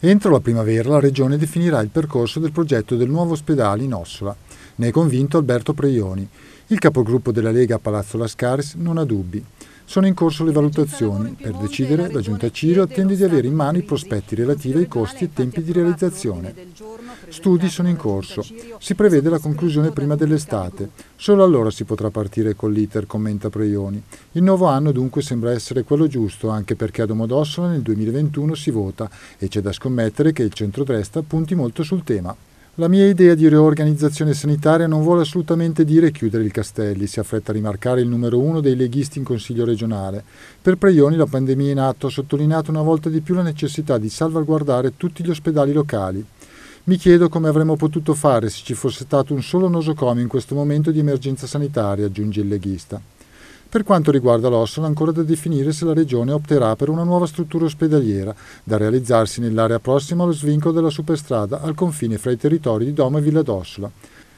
Entro la primavera la Regione definirà il percorso del progetto del nuovo ospedale in Ossola. Ne è convinto Alberto Preioni. Il capogruppo della Lega a Palazzo Lascaris non ha dubbi. Sono in corso le valutazioni. Per decidere, la Giunta Ciro attende di avere in mano i prospetti relativi ai costi e tempi di realizzazione. Studi sono in corso. Si prevede la conclusione prima dell'estate. Solo allora si potrà partire con l'iter, commenta Preioni. Il nuovo anno dunque sembra essere quello giusto, anche perché a Domodossola nel 2021 si vota e c'è da scommettere che il centrodestra punti molto sul tema. La mia idea di riorganizzazione sanitaria non vuole assolutamente dire chiudere il Castelli, si affretta a rimarcare il numero uno dei leghisti in Consiglio regionale. Per Preioni la pandemia in atto ha sottolineato una volta di più la necessità di salvaguardare tutti gli ospedali locali. Mi chiedo come avremmo potuto fare se ci fosse stato un solo nosocomio in questo momento di emergenza sanitaria, aggiunge il leghista. Per quanto riguarda l'Ossola, ancora da definire se la Regione opterà per una nuova struttura ospedaliera, da realizzarsi nell'area prossima allo svincolo della superstrada al confine fra i territori di Doma e Villa d'Ossola.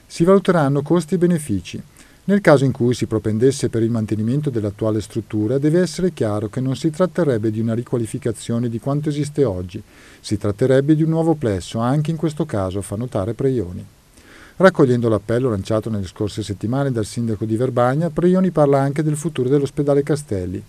Si valuteranno costi e benefici. Nel caso in cui si propendesse per il mantenimento dell'attuale struttura, deve essere chiaro che non si tratterebbe di una riqualificazione di quanto esiste oggi, si tratterebbe di un nuovo plesso, anche in questo caso, fa notare Preioni. Raccogliendo l'appello lanciato nelle scorse settimane dal sindaco di Verbagna, Prioni parla anche del futuro dell'ospedale Castelli.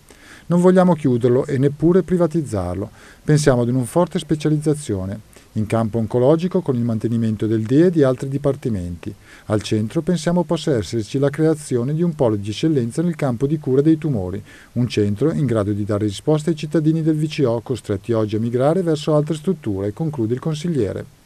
Non vogliamo chiuderlo e neppure privatizzarlo. Pensiamo ad una forte specializzazione in campo oncologico con il mantenimento del DE e di altri dipartimenti. Al centro pensiamo possa esserci la creazione di un polo di eccellenza nel campo di cura dei tumori, un centro in grado di dare risposte ai cittadini del VCO costretti oggi a migrare verso altre strutture, conclude il consigliere.